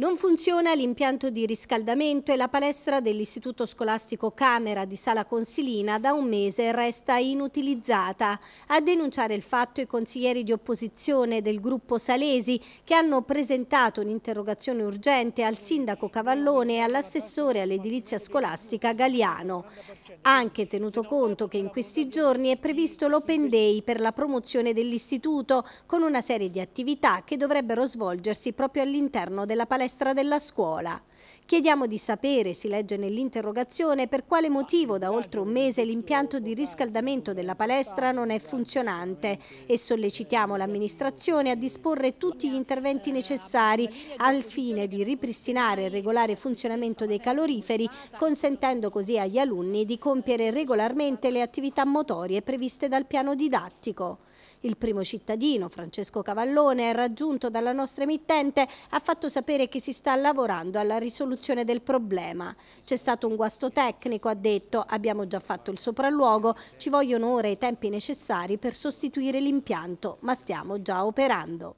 Non funziona l'impianto di riscaldamento e la palestra dell'Istituto Scolastico Camera di Sala Consilina da un mese resta inutilizzata. A denunciare il fatto i consiglieri di opposizione del gruppo Salesi che hanno presentato un'interrogazione urgente al sindaco Cavallone e all'assessore all'edilizia scolastica Galiano. Anche tenuto conto che in questi giorni è previsto l'Open Day per la promozione dell'Istituto con una serie di attività che dovrebbero svolgersi proprio all'interno della palestra maestra della scuola. Chiediamo di sapere, si legge nell'interrogazione, per quale motivo da oltre un mese l'impianto di riscaldamento della palestra non è funzionante e sollecitiamo l'amministrazione a disporre tutti gli interventi necessari al fine di ripristinare il regolare funzionamento dei caloriferi, consentendo così agli alunni di compiere regolarmente le attività motorie previste dal piano didattico. Il primo cittadino, Francesco Cavallone, raggiunto dalla nostra emittente, ha fatto sapere che si sta lavorando alla risoluzione risoluzione del problema. C'è stato un guasto tecnico, ha detto, abbiamo già fatto il sopralluogo, ci vogliono ora i tempi necessari per sostituire l'impianto, ma stiamo già operando.